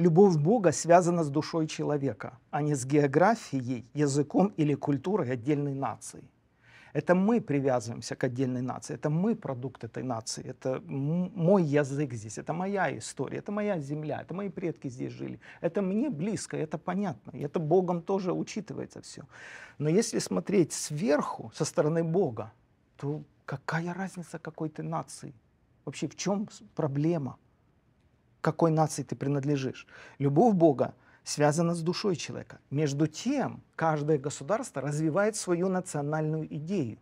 Любовь Бога связана с душой человека, а не с географией, языком или культурой отдельной нации. Это мы привязываемся к отдельной нации, это мы продукт этой нации, это мой язык здесь, это моя история, это моя земля, это мои предки здесь жили. Это мне близко, это понятно, и это Богом тоже учитывается все. Но если смотреть сверху, со стороны Бога, то какая разница какой ты нации? Вообще в чем проблема? какой нации ты принадлежишь. Любовь Бога связана с душой человека. Между тем, каждое государство развивает свою национальную идею.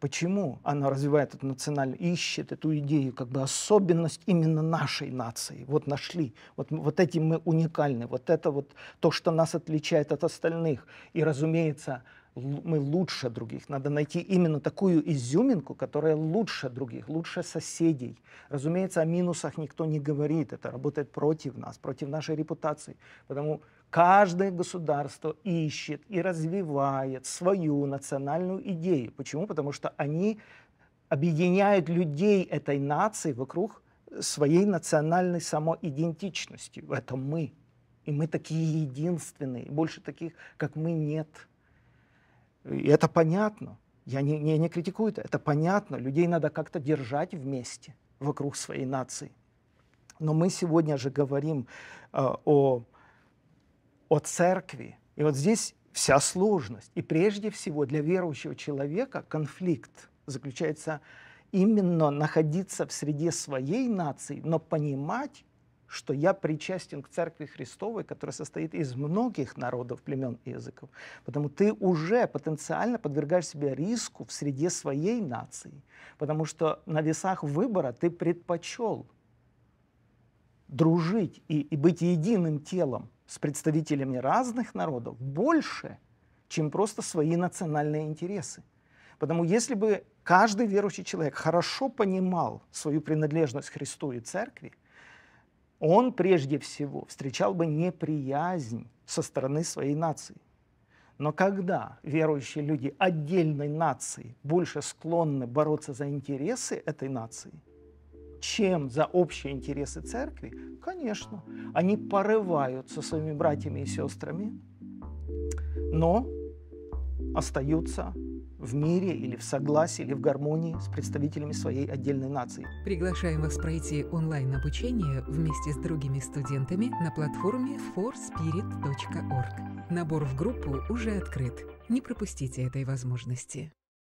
Почему оно развивает эту национальную, ищет эту идею, как бы особенность именно нашей нации? Вот нашли, вот, вот эти мы уникальны, вот это вот то, что нас отличает от остальных. И, разумеется, мы лучше других. Надо найти именно такую изюминку, которая лучше других, лучше соседей. Разумеется, о минусах никто не говорит. Это работает против нас, против нашей репутации. Потому каждое государство ищет и развивает свою национальную идею. Почему? Потому что они объединяют людей этой нации вокруг своей национальной самоидентичностью. Это мы. И мы такие единственные. Больше таких, как мы, нет. И это понятно. Я не, не, не критикую это. Это понятно. Людей надо как-то держать вместе вокруг своей нации. Но мы сегодня же говорим э, о, о церкви. И вот здесь вся сложность. И прежде всего для верующего человека конфликт заключается именно находиться в среде своей нации, но понимать, что я причастен к Церкви Христовой, которая состоит из многих народов, племен и языков. Потому ты уже потенциально подвергаешь себя риску в среде своей нации, потому что на весах выбора ты предпочел дружить и, и быть единым телом с представителями разных народов больше, чем просто свои национальные интересы. Потому если бы каждый верующий человек хорошо понимал свою принадлежность Христу и Церкви, он прежде всего встречал бы неприязнь со стороны своей нации. Но когда верующие люди отдельной нации больше склонны бороться за интересы этой нации, чем за общие интересы церкви, конечно, они порывают со своими братьями и сестрами, но остаются в мире или в согласии или в гармонии с представителями своей отдельной нации. Приглашаем вас пройти онлайн-обучение вместе с другими студентами на платформе forspirit.org. Набор в группу уже открыт. Не пропустите этой возможности.